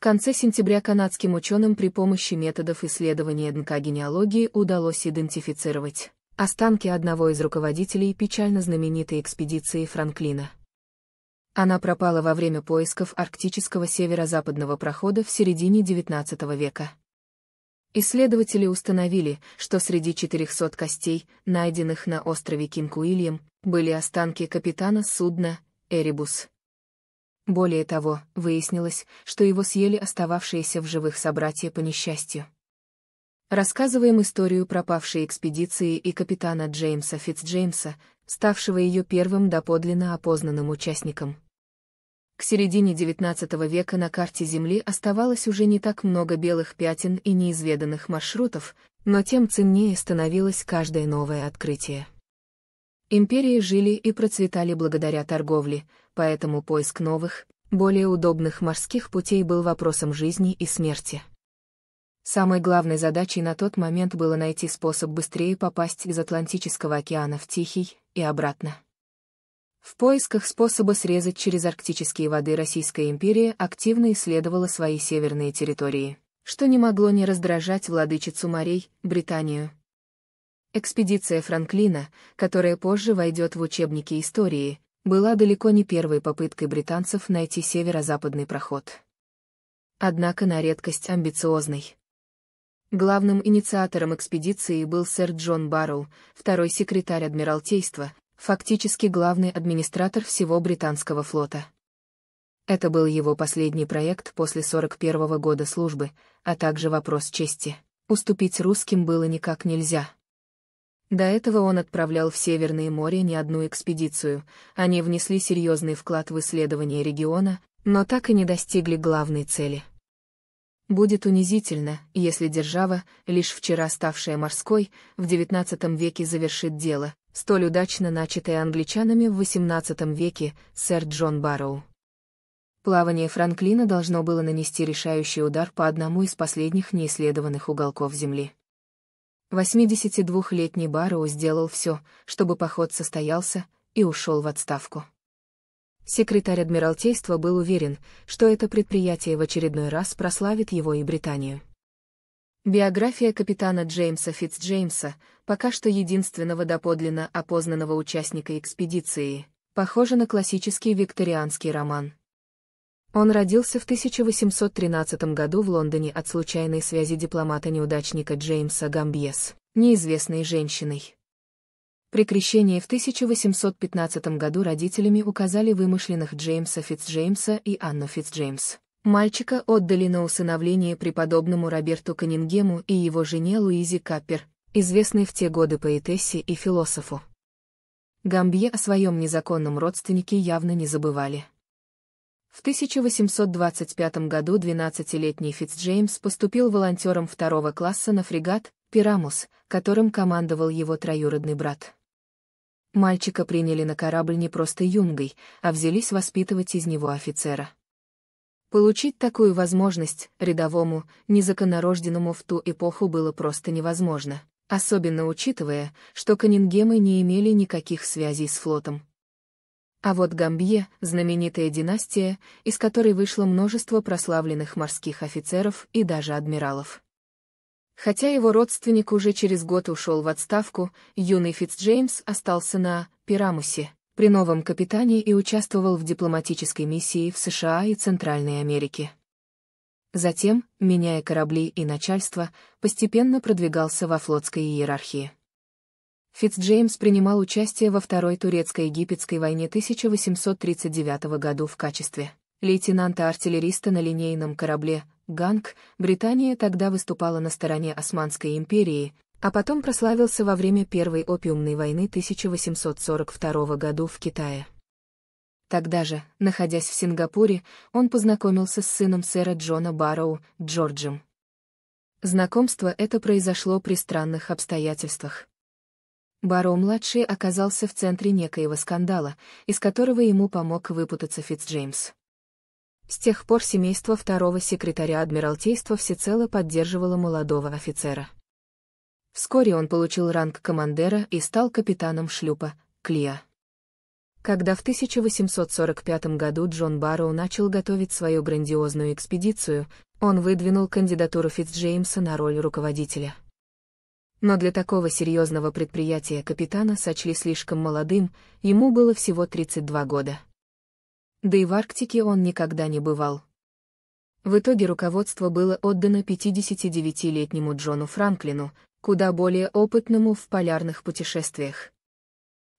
В конце сентября канадским ученым при помощи методов исследования ДНК-генеалогии удалось идентифицировать останки одного из руководителей печально знаменитой экспедиции Франклина. Она пропала во время поисков арктического северо-западного прохода в середине XIX века. Исследователи установили, что среди 400 костей, найденных на острове Кинг-Уильям, были останки капитана судна «Эребус». Более того, выяснилось, что его съели остававшиеся в живых собратья по несчастью. Рассказываем историю пропавшей экспедиции и капитана Джеймса Фитцджеймса, ставшего ее первым доподлинно опознанным участником. К середине XIX века на карте Земли оставалось уже не так много белых пятен и неизведанных маршрутов, но тем ценнее становилось каждое новое открытие. Империи жили и процветали благодаря торговле, поэтому поиск новых, более удобных морских путей был вопросом жизни и смерти. Самой главной задачей на тот момент было найти способ быстрее попасть из Атлантического океана в Тихий и обратно. В поисках способа срезать через арктические воды Российская империя активно исследовала свои северные территории, что не могло не раздражать владычицу морей, Британию. Экспедиция Франклина, которая позже войдет в учебники истории, была далеко не первой попыткой британцев найти северо-западный проход. Однако на редкость амбициозный. Главным инициатором экспедиции был сэр Джон Барроу, второй секретарь Адмиралтейства, фактически главный администратор всего британского флота. Это был его последний проект после 41 -го года службы, а также вопрос чести. Уступить русским было никак нельзя. До этого он отправлял в Северное море не одну экспедицию, они внесли серьезный вклад в исследование региона, но так и не достигли главной цели. Будет унизительно, если держава, лишь вчера ставшая морской, в XIX веке завершит дело, столь удачно начатое англичанами в XVIII веке, сэр Джон Барроу. Плавание Франклина должно было нанести решающий удар по одному из последних неисследованных уголков Земли. 82-летний Барроу сделал все, чтобы поход состоялся, и ушел в отставку. Секретарь Адмиралтейства был уверен, что это предприятие в очередной раз прославит его и Британию. Биография капитана Джеймса Фитцджеймса, пока что единственного доподлинно опознанного участника экспедиции, похожа на классический викторианский роман. Он родился в 1813 году в Лондоне от случайной связи дипломата-неудачника Джеймса Гамбьес, неизвестной женщиной. При крещении в 1815 году родителями указали вымышленных Джеймса Фитцджеймса и Анну Фитцджеймс. Мальчика отдали на усыновление преподобному Роберту Каннингему и его жене Луизе Каппер, известной в те годы поэтессе и философу. Гамбье о своем незаконном родственнике явно не забывали. В 1825 году 12-летний Фитцджеймс поступил волонтером второго класса на фрегат «Пирамус», которым командовал его троюродный брат. Мальчика приняли на корабль не просто юнгой, а взялись воспитывать из него офицера. Получить такую возможность рядовому, незаконорожденному в ту эпоху было просто невозможно, особенно учитывая, что Каннингемы не имели никаких связей с флотом, а вот Гамбье, знаменитая династия, из которой вышло множество прославленных морских офицеров и даже адмиралов. Хотя его родственник уже через год ушел в отставку, юный Фитцджеймс остался на Пирамусе при новом капитане и участвовал в дипломатической миссии в США и Центральной Америке. Затем, меняя корабли и начальство, постепенно продвигался во флотской иерархии. Фитцджеймс принимал участие во Второй турецко-египетской войне 1839 году в качестве лейтенанта-артиллериста на линейном корабле «Ганг», Британия тогда выступала на стороне Османской империи, а потом прославился во время Первой опиумной войны 1842 году в Китае. Тогда же, находясь в Сингапуре, он познакомился с сыном сэра Джона Барроу, Джорджем. Знакомство это произошло при странных обстоятельствах. Баро-младший оказался в центре некоего скандала, из которого ему помог выпутаться Фитцджеймс. С тех пор семейство второго секретаря Адмиралтейства всецело поддерживало молодого офицера. Вскоре он получил ранг командера и стал капитаном шлюпа «Клия». Когда в 1845 году Джон Барроу начал готовить свою грандиозную экспедицию, он выдвинул кандидатуру Фитцджеймса на роль руководителя. Но для такого серьезного предприятия капитана сочли слишком молодым, ему было всего 32 года. Да и в Арктике он никогда не бывал. В итоге руководство было отдано 59-летнему Джону Франклину, куда более опытному в полярных путешествиях.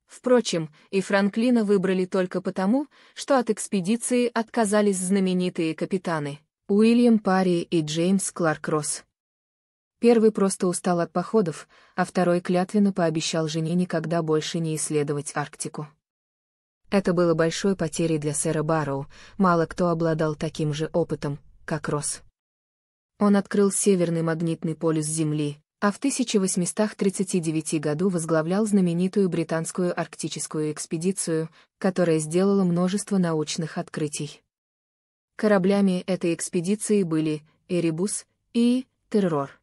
Впрочем, и Франклина выбрали только потому, что от экспедиции отказались знаменитые капитаны Уильям Парри и Джеймс Кларк Росс. Первый просто устал от походов, а второй клятвенно пообещал жене никогда больше не исследовать Арктику. Это было большой потерей для сэра Барроу, мало кто обладал таким же опытом, как Росс. Он открыл северный магнитный полюс Земли, а в 1839 году возглавлял знаменитую британскую арктическую экспедицию, которая сделала множество научных открытий. Кораблями этой экспедиции были «Эребус» и «Террор».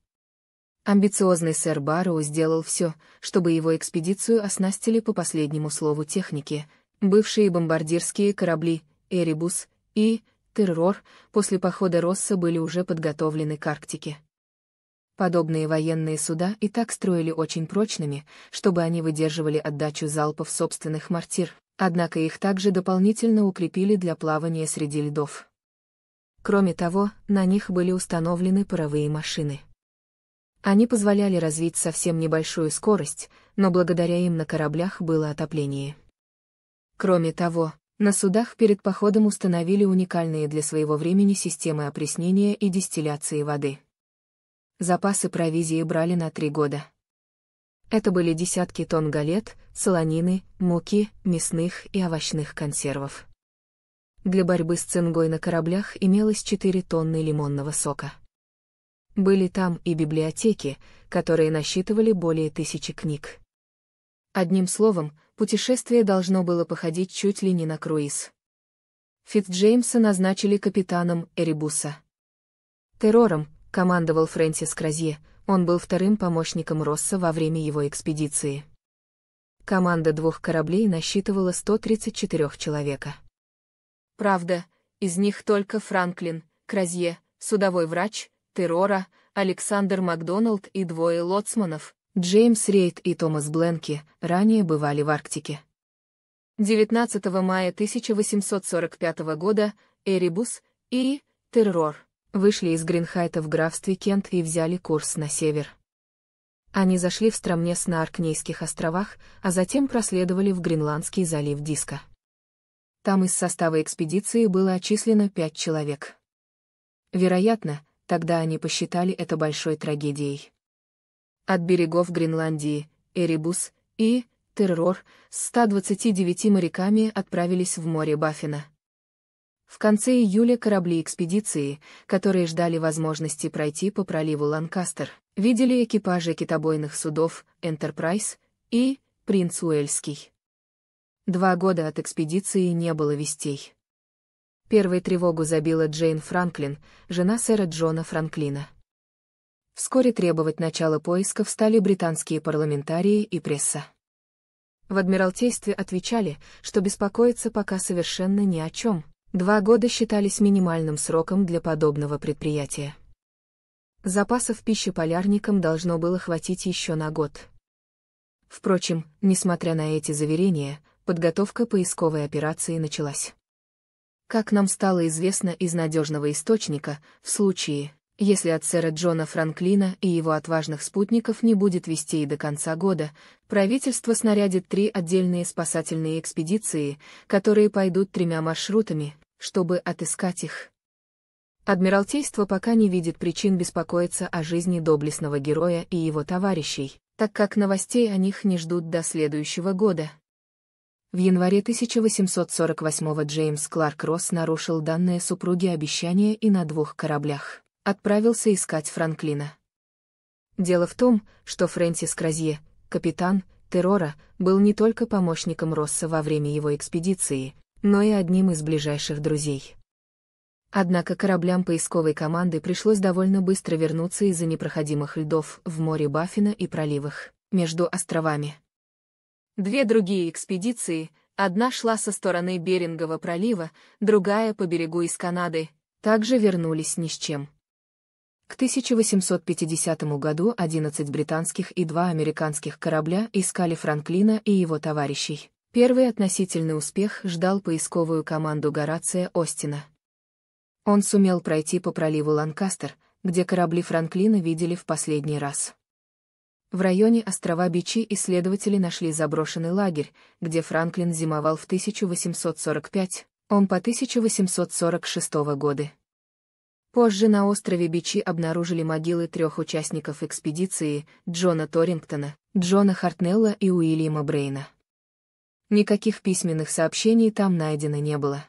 Амбициозный сэр Барроу сделал все, чтобы его экспедицию оснастили по последнему слову техники. Бывшие бомбардирские корабли «Эребус» и «Террор» после похода Росса были уже подготовлены к Арктике. Подобные военные суда и так строили очень прочными, чтобы они выдерживали отдачу залпов собственных мортир, однако их также дополнительно укрепили для плавания среди льдов. Кроме того, на них были установлены паровые машины. Они позволяли развить совсем небольшую скорость, но благодаря им на кораблях было отопление. Кроме того, на судах перед походом установили уникальные для своего времени системы опреснения и дистилляции воды. Запасы провизии брали на три года. Это были десятки тонн галет, солонины, муки, мясных и овощных консервов. Для борьбы с цингой на кораблях имелось 4 тонны лимонного сока. Были там и библиотеки, которые насчитывали более тысячи книг. Одним словом, путешествие должно было походить чуть ли не на круиз. Фит-Джеймса назначили капитаном Эребуса. Террором командовал Фрэнсис Кразье, он был вторым помощником Росса во время его экспедиции. Команда двух кораблей насчитывала 134 человека. Правда, из них только Франклин, Кразье, судовой врач, террора, Александр Макдоналд и двое лоцманов, Джеймс Рейд и Томас Бленки, ранее бывали в Арктике. 19 мая 1845 года Эрибус, и Террор, вышли из Гринхайта в графстве Кент и взяли курс на север. Они зашли в Стромнес на Аркнейских островах, а затем проследовали в Гренландский залив Диска. Там из состава экспедиции было отчислено пять человек. Вероятно, Тогда они посчитали это большой трагедией. От берегов Гренландии, Эребус и Террор с 129 моряками отправились в море Баффина. В конце июля корабли экспедиции, которые ждали возможности пройти по проливу Ланкастер, видели экипажи китобойных судов «Энтерпрайз» и «Принц Уэльский». Два года от экспедиции не было вестей. Первой тревогу забила Джейн Франклин, жена сэра Джона Франклина. Вскоре требовать начала поисков стали британские парламентарии и пресса. В Адмиралтействе отвечали, что беспокоиться пока совершенно ни о чем. Два года считались минимальным сроком для подобного предприятия. Запасов пищи полярникам должно было хватить еще на год. Впрочем, несмотря на эти заверения, подготовка поисковой операции началась. Как нам стало известно из надежного источника, в случае, если от сэра Джона Франклина и его отважных спутников не будет вести и до конца года, правительство снарядит три отдельные спасательные экспедиции, которые пойдут тремя маршрутами, чтобы отыскать их. Адмиралтейство пока не видит причин беспокоиться о жизни доблестного героя и его товарищей, так как новостей о них не ждут до следующего года, в январе 1848 Джеймс Кларк Росс нарушил данное супруге обещание и на двух кораблях отправился искать Франклина. Дело в том, что Фрэнсис Кразье, капитан террора, был не только помощником Росса во время его экспедиции, но и одним из ближайших друзей. Однако кораблям поисковой команды пришлось довольно быстро вернуться из-за непроходимых льдов в море Баффина и проливах между островами. Две другие экспедиции, одна шла со стороны Берингового пролива, другая по берегу из Канады, также вернулись ни с чем. К 1850 году 11 британских и два американских корабля искали Франклина и его товарищей. Первый относительный успех ждал поисковую команду Горация Остина. Он сумел пройти по проливу Ланкастер, где корабли Франклина видели в последний раз. В районе острова Бичи исследователи нашли заброшенный лагерь, где Франклин зимовал в 1845, он по 1846 годы. Позже на острове Бичи обнаружили могилы трех участников экспедиции Джона Торингтона, Джона Хартнелла и Уильяма Брейна. Никаких письменных сообщений там найдено не было.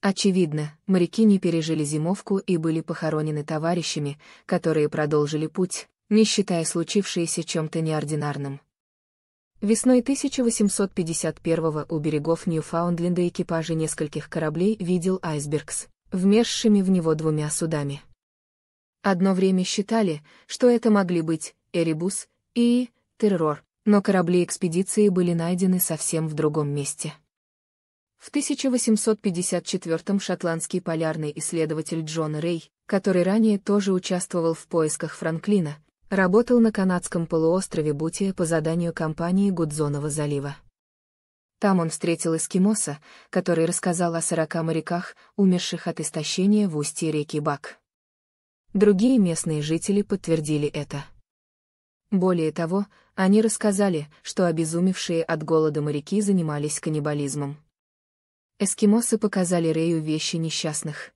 Очевидно, моряки не пережили зимовку и были похоронены товарищами, которые продолжили путь, не считая случившееся чем-то неординарным. Весной 1851 у берегов Ньюфаундленда экипажи нескольких кораблей видел айсбергс, вмерзшими в него двумя судами. Одно время считали, что это могли быть Эребус и Террор, но корабли экспедиции были найдены совсем в другом месте. В 1854 шотландский полярный исследователь Джон Рей, который ранее тоже участвовал в поисках Франклина, Работал на канадском полуострове Бутия по заданию компании Гудзонова залива. Там он встретил эскимоса, который рассказал о сорока моряках, умерших от истощения в устье реки Бак. Другие местные жители подтвердили это. Более того, они рассказали, что обезумевшие от голода моряки занимались каннибализмом. Эскимосы показали Рею вещи несчастных.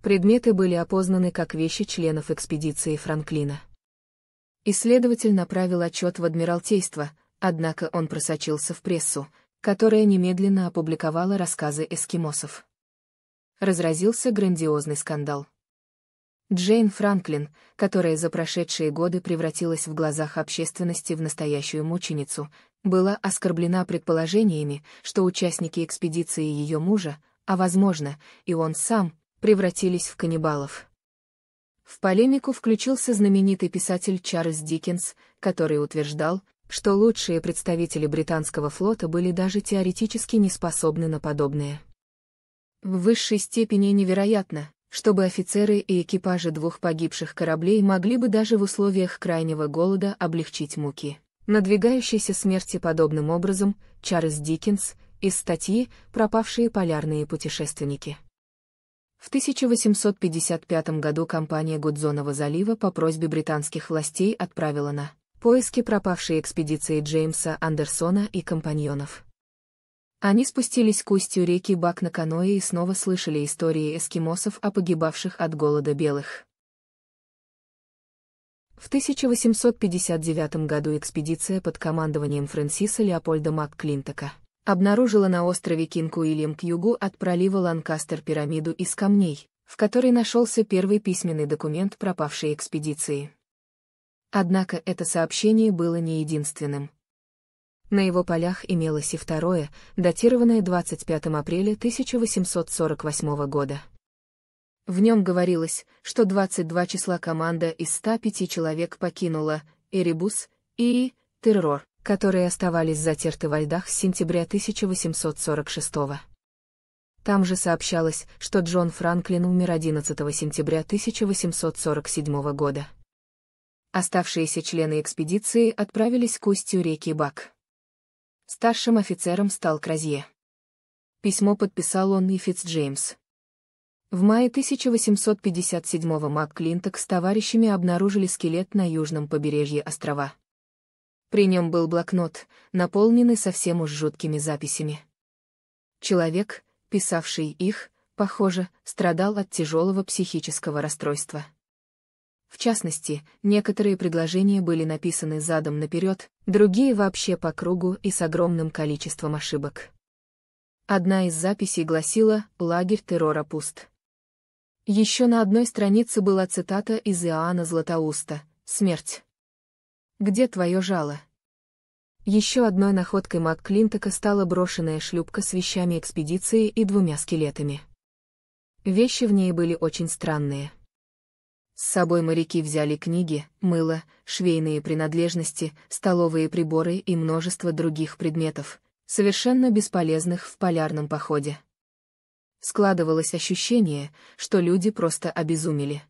Предметы были опознаны как вещи членов экспедиции Франклина. Исследователь направил отчет в Адмиралтейство, однако он просочился в прессу, которая немедленно опубликовала рассказы эскимосов. Разразился грандиозный скандал. Джейн Франклин, которая за прошедшие годы превратилась в глазах общественности в настоящую мученицу, была оскорблена предположениями, что участники экспедиции ее мужа, а возможно, и он сам, превратились в каннибалов. В полемику включился знаменитый писатель Чарльз Диккенс, который утверждал, что лучшие представители британского флота были даже теоретически не способны на подобное. В высшей степени невероятно, чтобы офицеры и экипажи двух погибших кораблей могли бы даже в условиях крайнего голода облегчить муки. Надвигающейся смерти подобным образом Чарльз Диккенс из статьи «Пропавшие полярные путешественники». В 1855 году компания Гудзонова залива по просьбе британских властей отправила на поиски пропавшей экспедиции Джеймса Андерсона и компаньонов. Они спустились к устью реки Бак на каное и снова слышали истории эскимосов о погибавших от голода белых. В 1859 году экспедиция под командованием Фрэнсиса Леопольда МакКлинтока обнаружила на острове Кинг-Уильям к югу от пролива Ланкастер пирамиду из камней, в которой нашелся первый письменный документ пропавшей экспедиции. Однако это сообщение было не единственным. На его полях имелось и второе, датированное 25 апреля 1848 года. В нем говорилось, что 22 числа команда из 105 человек покинула Эребус и Террор которые оставались затерты во льдах с сентября 1846 года. Там же сообщалось, что Джон Франклин умер 11 сентября 1847 года. Оставшиеся члены экспедиции отправились к устью реки Бак. Старшим офицером стал Кразье. Письмо подписал он и Фитц Джеймс. В мае 1857 Мак Клинток с товарищами обнаружили скелет на южном побережье острова. При нем был блокнот, наполненный совсем уж жуткими записями. Человек, писавший их, похоже, страдал от тяжелого психического расстройства. В частности, некоторые предложения были написаны задом наперед, другие вообще по кругу и с огромным количеством ошибок. Одна из записей гласила «Лагерь террора пуст». Еще на одной странице была цитата из Иоанна Златоуста «Смерть». Где твое жало? Еще одной находкой МакКлинтока стала брошенная шлюпка с вещами экспедиции и двумя скелетами. Вещи в ней были очень странные. С собой моряки взяли книги, мыло, швейные принадлежности, столовые приборы и множество других предметов, совершенно бесполезных в полярном походе. Складывалось ощущение, что люди просто обезумели.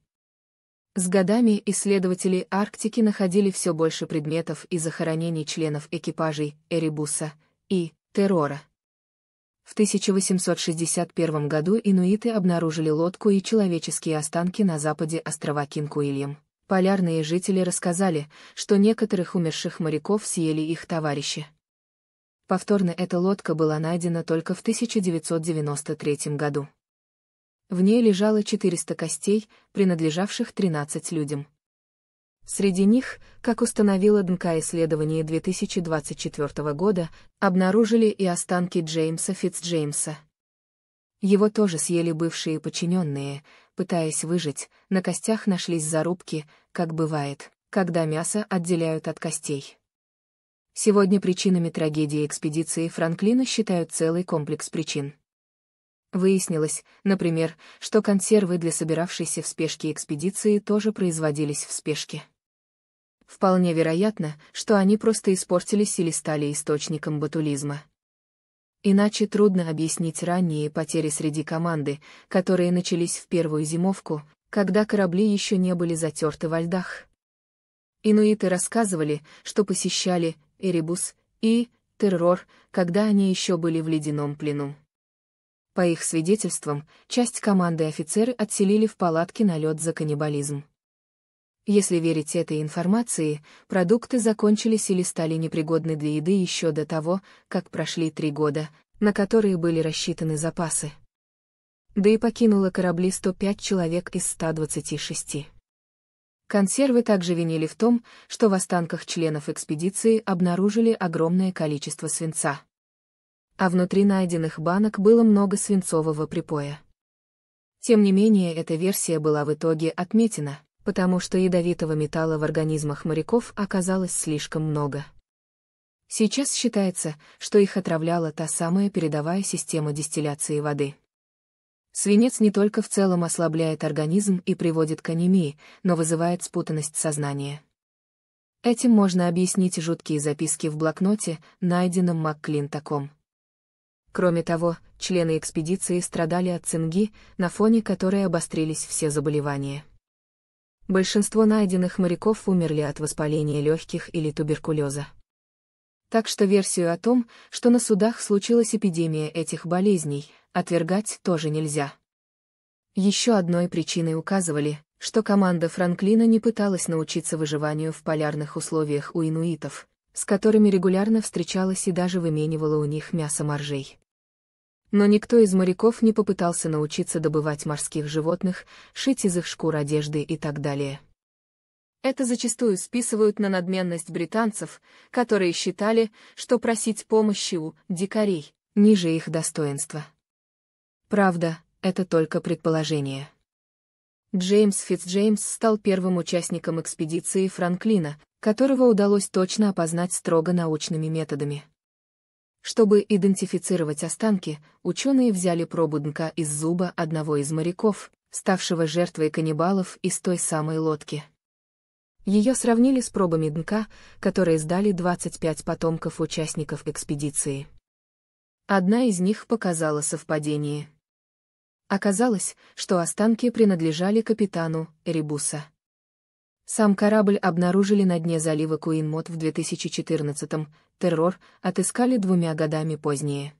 С годами исследователи Арктики находили все больше предметов и захоронений членов экипажей Эребуса и террора. В 1861 году инуиты обнаружили лодку и человеческие останки на западе острова кинг Полярные жители рассказали, что некоторых умерших моряков съели их товарищи. Повторно эта лодка была найдена только в 1993 году. В ней лежало 400 костей, принадлежавших 13 людям. Среди них, как установило ДНК исследование 2024 года, обнаружили и останки Джеймса Фитцджеймса. Его тоже съели бывшие подчиненные, пытаясь выжить, на костях нашлись зарубки, как бывает, когда мясо отделяют от костей. Сегодня причинами трагедии экспедиции Франклина считают целый комплекс причин. Выяснилось, например, что консервы для собиравшейся в спешке экспедиции тоже производились в спешке. Вполне вероятно, что они просто испортились или стали источником батулизма. Иначе трудно объяснить ранние потери среди команды, которые начались в первую зимовку, когда корабли еще не были затерты во льдах. Инуиты рассказывали, что посещали Эребус и Террор, когда они еще были в ледяном плену. По их свидетельствам, часть команды офицеры отселили в палатки на лед за каннибализм. Если верить этой информации, продукты закончились или стали непригодны для еды еще до того, как прошли три года, на которые были рассчитаны запасы. Да и покинуло корабли 105 человек из 126. Консервы также винили в том, что в останках членов экспедиции обнаружили огромное количество свинца а внутри найденных банок было много свинцового припоя. Тем не менее, эта версия была в итоге отметена, потому что ядовитого металла в организмах моряков оказалось слишком много. Сейчас считается, что их отравляла та самая передовая система дистилляции воды. Свинец не только в целом ослабляет организм и приводит к анемии, но вызывает спутанность сознания. Этим можно объяснить жуткие записки в блокноте, найденном МакКлинтаком. Кроме того, члены экспедиции страдали от цинги, на фоне которой обострились все заболевания. Большинство найденных моряков умерли от воспаления легких или туберкулеза. Так что версию о том, что на судах случилась эпидемия этих болезней, отвергать тоже нельзя. Еще одной причиной указывали, что команда Франклина не пыталась научиться выживанию в полярных условиях у инуитов, с которыми регулярно встречалась и даже выменивала у них мясо моржей. Но никто из моряков не попытался научиться добывать морских животных, шить из их шкур одежды и так далее. Это зачастую списывают на надменность британцев, которые считали, что просить помощи у дикарей ниже их достоинства. Правда, это только предположение. Джеймс Фитцджеймс стал первым участником экспедиции Франклина, которого удалось точно опознать строго научными методами. Чтобы идентифицировать останки, ученые взяли пробу ДНК из зуба одного из моряков, ставшего жертвой каннибалов из той самой лодки. Ее сравнили с пробами ДНК, которые сдали 25 потомков участников экспедиции. Одна из них показала совпадение. Оказалось, что останки принадлежали капитану Рибуса. Сам корабль обнаружили на дне залива Куинмот в 2014-м, террор отыскали двумя годами позднее.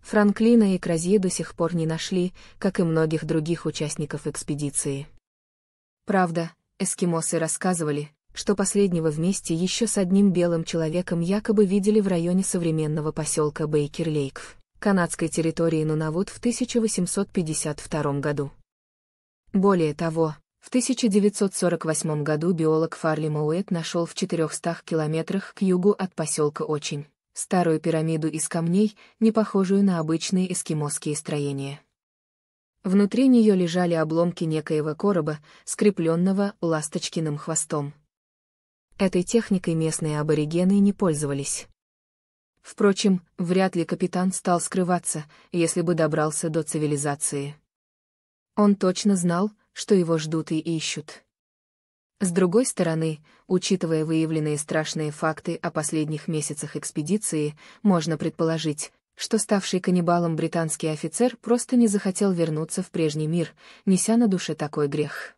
Франклина и Кразье до сих пор не нашли, как и многих других участников экспедиции. Правда, эскимосы рассказывали, что последнего вместе еще с одним белым человеком якобы видели в районе современного поселка Бейкер-Лейк в канадской территории Нунавуд в 1852 году. Более того, в 1948 году биолог Фарли Моуэт нашел в 400 километрах к югу от поселка Очень старую пирамиду из камней, не похожую на обычные эскимосские строения. Внутри нее лежали обломки некоего короба, скрепленного ласточкиным хвостом. Этой техникой местные аборигены не пользовались. Впрочем, вряд ли капитан стал скрываться, если бы добрался до цивилизации. Он точно знал, что его ждут и ищут. С другой стороны, учитывая выявленные страшные факты о последних месяцах экспедиции, можно предположить, что ставший каннибалом британский офицер просто не захотел вернуться в прежний мир, неся на душе такой грех.